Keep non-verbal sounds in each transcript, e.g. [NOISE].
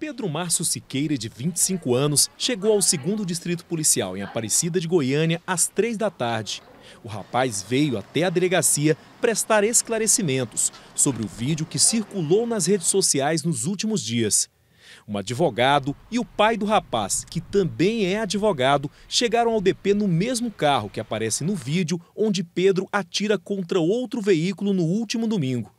Pedro Márcio Siqueira, de 25 anos, chegou ao segundo distrito policial em Aparecida de Goiânia às três da tarde. O rapaz veio até a delegacia prestar esclarecimentos sobre o vídeo que circulou nas redes sociais nos últimos dias. Um advogado e o pai do rapaz, que também é advogado, chegaram ao DP no mesmo carro que aparece no vídeo onde Pedro atira contra outro veículo no último domingo.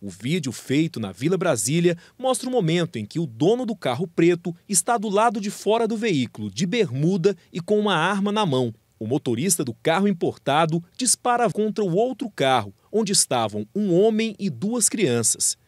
O vídeo feito na Vila Brasília mostra o momento em que o dono do carro preto está do lado de fora do veículo, de bermuda e com uma arma na mão. O motorista do carro importado dispara contra o outro carro, onde estavam um homem e duas crianças.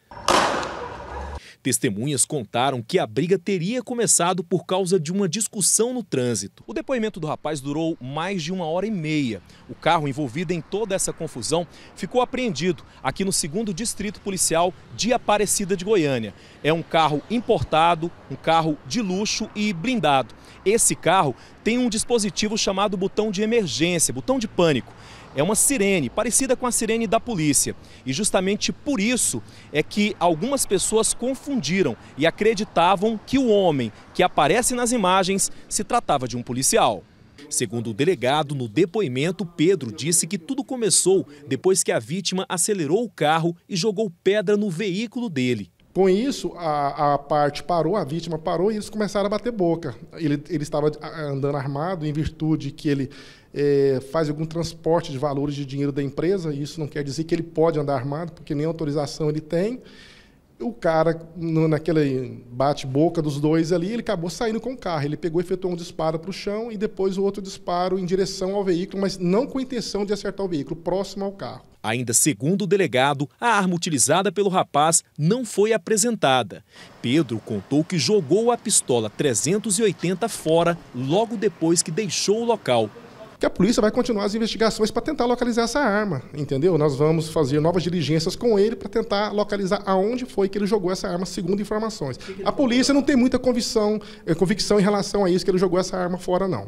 Testemunhas contaram que a briga teria começado por causa de uma discussão no trânsito. O depoimento do rapaz durou mais de uma hora e meia. O carro envolvido em toda essa confusão ficou apreendido aqui no 2 Distrito Policial de Aparecida de Goiânia. É um carro importado, um carro de luxo e blindado. Esse carro tem um dispositivo chamado botão de emergência, botão de pânico é uma sirene, parecida com a sirene da polícia. E justamente por isso é que algumas pessoas confundiram e acreditavam que o homem que aparece nas imagens se tratava de um policial. Segundo o delegado, no depoimento, Pedro disse que tudo começou depois que a vítima acelerou o carro e jogou pedra no veículo dele. Com isso, a, a, parte parou, a vítima parou e eles começaram a bater boca. Ele, ele estava ah, andando armado em virtude que ele é, faz algum transporte de valores de dinheiro da empresa, e isso não quer dizer que ele pode andar armado, porque nem autorização ele tem. O cara, no, naquele bate-boca dos dois ali, ele acabou saindo com o carro. Ele pegou e efetuou um disparo para o chão e depois o outro disparo em direção ao veículo, mas não com intenção de acertar o veículo, próximo ao carro. Ainda segundo o delegado, a arma utilizada pelo rapaz não foi apresentada. Pedro contou que jogou a pistola 380 fora logo depois que deixou o local. Que a polícia vai continuar as investigações para tentar localizar essa arma, entendeu? Nós vamos fazer novas diligências com ele para tentar localizar aonde foi que ele jogou essa arma, segundo informações. A polícia não tem muita convicção, eh, convicção em relação a isso que ele jogou essa arma fora, não.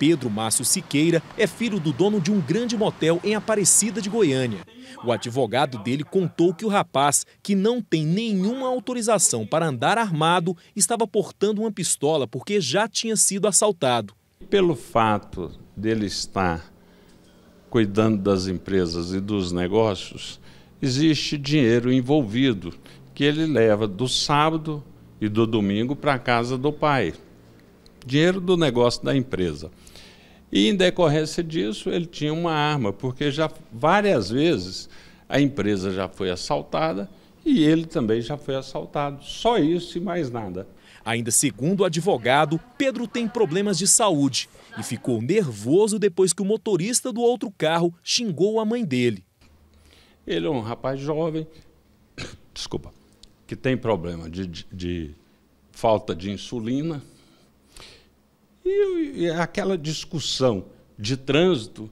Pedro Márcio Siqueira é filho do dono de um grande motel em Aparecida de Goiânia. O advogado dele contou que o rapaz, que não tem nenhuma autorização para andar armado, estava portando uma pistola porque já tinha sido assaltado. Pelo fato dele estar cuidando das empresas e dos negócios, existe dinheiro envolvido que ele leva do sábado e do domingo para a casa do pai dinheiro do negócio da empresa. E em decorrência disso, ele tinha uma arma, porque já várias vezes a empresa já foi assaltada e ele também já foi assaltado. Só isso e mais nada. Ainda segundo o advogado, Pedro tem problemas de saúde e ficou nervoso depois que o motorista do outro carro xingou a mãe dele. Ele é um rapaz jovem, [COUGHS] desculpa, que tem problema de, de, de falta de insulina, e, e aquela discussão de trânsito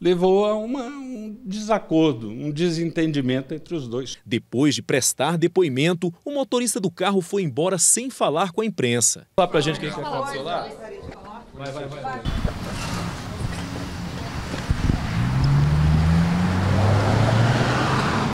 levou a uma, um desacordo, um desentendimento entre os dois. Depois de prestar depoimento, o motorista do carro foi embora sem falar com a imprensa. Fala pra gente o que é aconteceu lá. Vai, vai, vai.